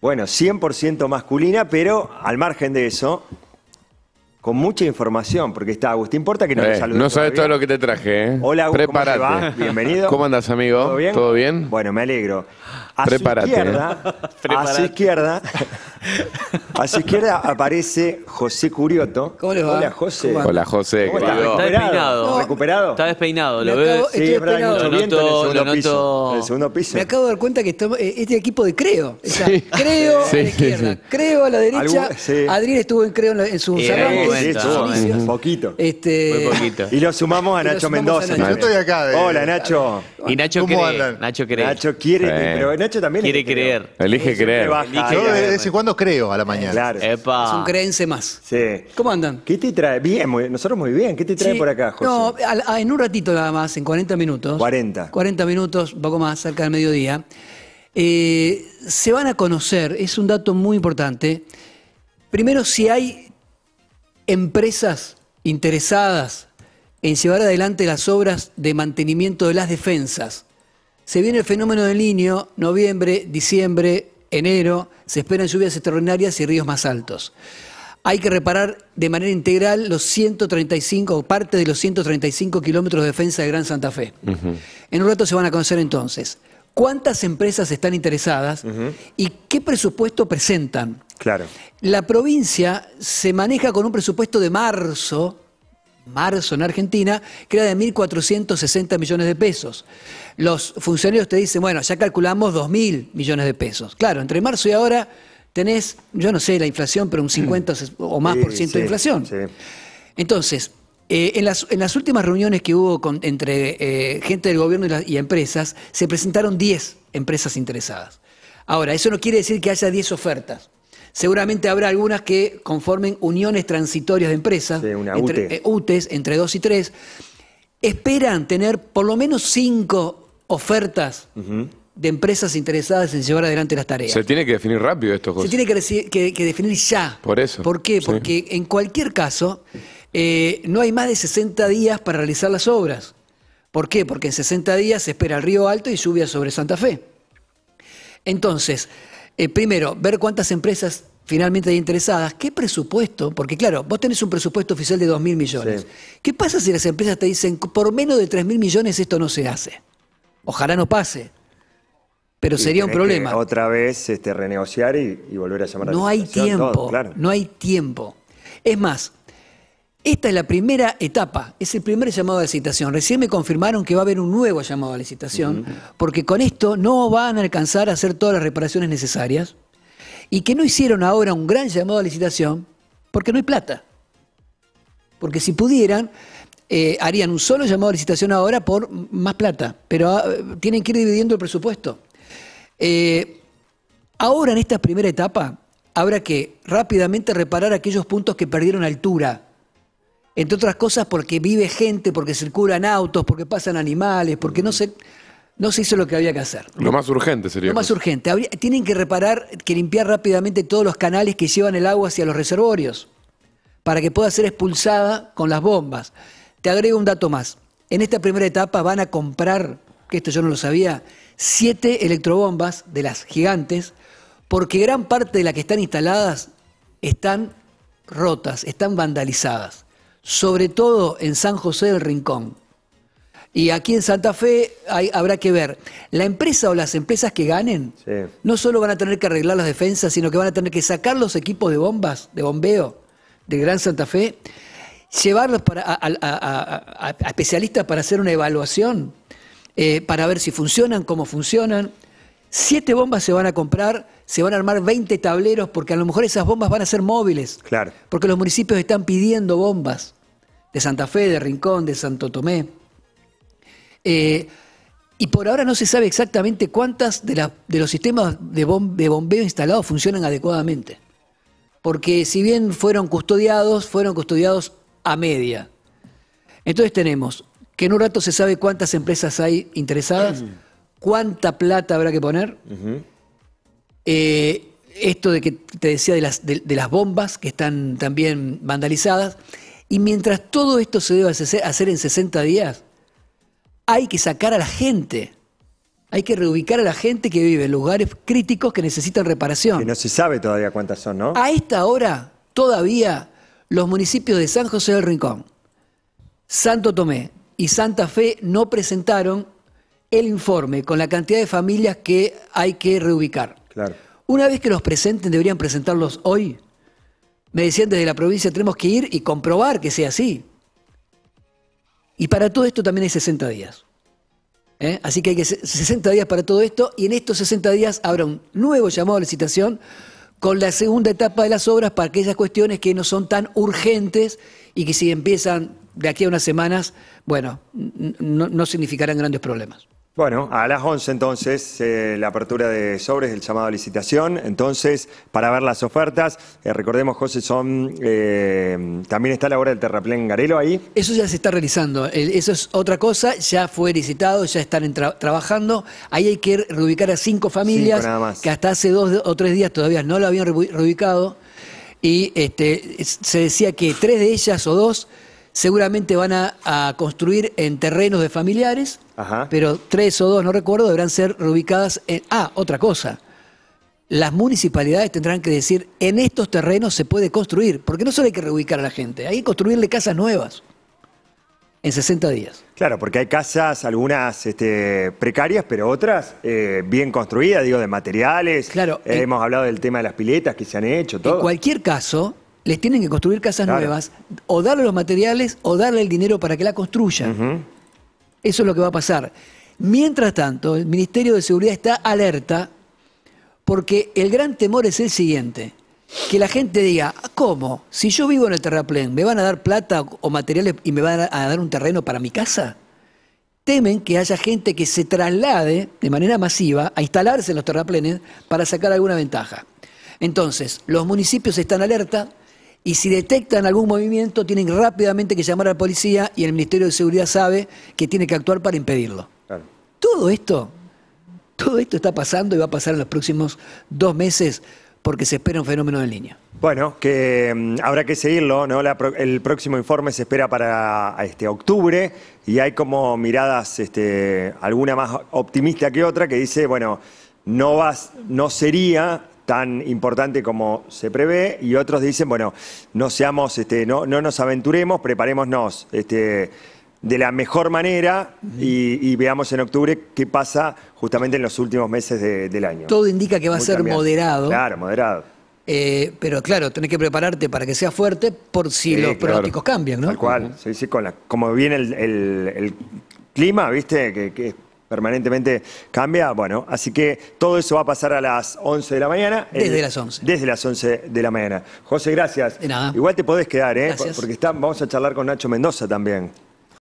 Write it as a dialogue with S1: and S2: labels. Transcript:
S1: bueno, 100% masculina, pero al margen de eso, con mucha información, porque está Agustín importa que no te eh, saluda. No sabes todo lo que te traje, eh. Hola, Agustín, ¿cómo te va? Bienvenido. ¿Cómo andas, amigo? ¿Todo bien? ¿Todo bien? Bueno, me alegro. A eh. a izquierda A su izquierda aparece José Curioto. ¿Cómo les va? Hola, José. Hola,
S2: José. ¿Cómo ¿Qué tal? Está despeinado. ¿Recuperado? Está despeinado, ¿lo veo. Sí, es verdad, hay mucho viento noto, en, el segundo piso, Me acabo de dar cuenta que este equipo de Creo. Creo sí, a la izquierda, Creo a la derecha. Adrián estuvo en Creo en, su en Un Poquito. Este... Muy poquito. Y lo
S1: sumamos a Nacho Mendoza. Yo estoy
S2: acá. Hola,
S1: Nacho. Y Nacho Nacho quiere, pero Nacho también Quiere creer. Elige creer. Yo de vez
S2: en cuando creo a la mañana. Claro. Es un creense más. Sí. ¿Cómo andan? ¿Qué te trae? Bien, nosotros muy bien. ¿Qué te trae por acá, José? No, en un ratito nada más, en 40 minutos. 40. 40 minutos, poco más, cerca del mediodía. Eh, se van a conocer, es un dato muy importante. Primero, si hay empresas interesadas en llevar adelante las obras de mantenimiento de las defensas. Se viene el fenómeno del niño, noviembre, diciembre, enero, se esperan lluvias extraordinarias y ríos más altos. Hay que reparar de manera integral los 135, o parte de los 135 kilómetros de defensa de Gran Santa Fe. En un rato se van a conocer entonces cuántas empresas están interesadas y qué presupuesto presentan. Claro. La provincia se maneja con un presupuesto de marzo marzo en Argentina, que era de 1.460 millones de pesos. Los funcionarios te dicen, bueno, ya calculamos 2.000 millones de pesos. Claro, entre marzo y ahora tenés, yo no sé la inflación, pero un 50 o más por ciento de inflación. Entonces, eh, en, las, últimas reuniones que hubo entre eh, gente del gobierno y empresas, se presentaron 10 empresas interesadas. Ahora, eso no quiere decir que haya 10 ofertas. Seguramente habrá algunas que conformen uniones transitorias de empresas, entre, UTES, eh, entre dos y tres. Esperan tener por lo menos cinco ofertas
S1: de
S2: empresas interesadas en llevar adelante las tareas. Se
S1: tiene que definir rápido esto, Se tiene
S2: que, definir ya.
S1: Por eso. ¿Por qué? Porque
S2: en cualquier caso, eh, no hay más de 60 días para realizar las obras. ¿Por qué? Porque en 60 días se espera el río alto y lluvia sobre Santa Fe. Entonces, eh, primero, ver cuántas empresas finalmente hay interesadas, ¿qué presupuesto? Porque claro, vos tenés un presupuesto oficial de 2.000 mil millones. ¿Qué pasa si las empresas te dicen, por menos de 3.000 mil millones esto no se hace? Ojalá no pase. Pero sería un problema.
S1: otra vez este, renegociar y, volver a llamar a la No hay tiempo,
S2: no hay tiempo. Es más, esta es la primera etapa, es el primer llamado a licitación. Recién me confirmaron que va a haber un nuevo llamado a licitación, porque con esto no van a alcanzar a hacer todas las reparaciones necesarias y que no hicieron ahora un gran llamado a licitación porque no hay plata. Porque si pudieran, eh, harían un solo llamado a licitación ahora por más plata, pero ah, tienen que ir dividiendo el presupuesto. Eh, ahora, en esta primera etapa, habrá que rápidamente reparar aquellos puntos que perdieron altura. Entre otras cosas porque vive gente, porque circulan autos, porque pasan animales, porque no se... No se hizo lo que había que hacer. Lo más urgente sería. Lo más urgente. tienen que reparar, que limpiar rápidamente todos los canales que llevan el agua hacia los reservorios para que pueda ser expulsada con las bombas. Te agrego un dato más. En esta primera etapa van a comprar, que esto yo no lo sabía, siete electrobombas de las gigantes, porque gran parte de las que están instaladas están rotas, están vandalizadas, sobre todo en San José del Rincón. Y aquí en Santa Fe habrá que ver, la empresa o las empresas que ganen no solo van a tener que arreglar las defensas, sino que van a tener que sacar los equipos de bombas, de bombeo, de Gran Santa Fe, llevarlos para, a, especialistas para hacer una evaluación, eh, para ver si funcionan, cómo funcionan. Siete bombas se van a comprar, se van a armar 20 tableros, porque a lo mejor esas bombas van a ser móviles. Claro. Porque los municipios están pidiendo bombas de Santa Fe, de Rincón, de Santo Tomé. Eh, y por ahora no se sabe exactamente cuántas de, los sistemas de, bombeo instalados funcionan adecuadamente. Porque si bien fueron custodiados, fueron custodiados a media. Entonces tenemos que en un rato se sabe cuántas empresas hay interesadas, cuánta plata habrá que poner. Eh, esto de que te decía de las, de las bombas que están también vandalizadas. Y mientras todo esto se debe hacer en 60 días, hay que sacar a la gente. Hay que reubicar a la gente que vive en lugares críticos que necesitan reparación. Que no se sabe todavía cuántas son, ¿no? A esta hora, todavía, los municipios de San José del Rincón, Santo Tomé y Santa Fe no presentaron el informe con la cantidad de familias que hay que reubicar. Claro. Una vez que los presenten, deberían presentarlos hoy. Me decían desde la provincia, tenemos que ir y comprobar que sea así. Y para todo esto también hay 60 días. ¿eh? Así que hay que 60 días para todo esto y en estos 60 días habrá un nuevo llamado a licitación con la segunda etapa de las obras para aquellas cuestiones que no son tan urgentes y que si empiezan de aquí a unas semanas, bueno, no significarán grandes problemas.
S1: Bueno, a las 11 entonces eh, la apertura de sobres, el llamado a licitación. Entonces, para ver las ofertas, eh, recordemos, José, son eh, también está la obra del terraplén Garelo ahí.
S2: Eso ya se está realizando, eso es otra cosa, ya fue licitado, ya están trabajando. Ahí hay que reubicar a cinco familias que hasta hace dos o tres días todavía no lo habían reubicado. Y este, se decía que tres de ellas o dos seguramente van a, construir en terrenos de familiares, pero tres o dos, no recuerdo, deberán ser reubicadas en... Ah, otra cosa. Las municipalidades tendrán que decir, en estos terrenos se puede construir, porque no solo hay que reubicar a la gente, hay que construirle casas nuevas en 60 días.
S1: Claro, porque hay casas, algunas este, precarias, pero otras eh, bien construidas, digo, de materiales. Claro. Eh, hemos
S2: hablado del tema de las piletas que se han hecho, todo. En cualquier caso, les tienen que construir casas nuevas, o darle los materiales o darle el dinero para que la construyan. Eso es lo que va a pasar. Mientras tanto, el Ministerio de Seguridad está alerta porque el gran temor es el siguiente. Que la gente diga, ¿cómo? Si yo vivo en el terraplén, ¿me van a dar plata o materiales y me van a dar un terreno para mi casa? Temen que haya gente que se traslade de manera masiva a instalarse en los terraplenes para sacar alguna ventaja. Entonces, los municipios están alerta, y si detectan algún movimiento tienen rápidamente que llamar a la policía y el Ministerio de Seguridad sabe que tiene que actuar para impedirlo. Todo esto, todo esto está pasando y va a pasar en los próximos dos meses porque se espera un fenómeno de línea.
S1: Bueno, que mm, habrá que seguirlo, ¿no? el próximo informe se espera para este, octubre y hay como miradas, este, alguna más optimista que otra, que dice, bueno, no, vas, no sería tan importante como se prevé, y otros dicen, bueno, no seamos, este, no, no nos aventuremos, preparémonos este, de la mejor manera y, veamos en octubre qué pasa justamente en los últimos meses del año. Todo indica que va a ser moderado. Claro, moderado.
S2: Eh, pero claro, tenés que prepararte para que sea fuerte por si los pronósticos
S1: cambian, ¿no? Tal cual, como viene el, clima, viste, permanentemente cambia. Bueno, así que todo eso va a pasar a las 11 de la mañana. Desde eh, las 11. Desde las 11 de la mañana. José, gracias. De nada. Igual te podés quedar, ¿eh? Porque vamos a charlar con Nacho Mendoza también.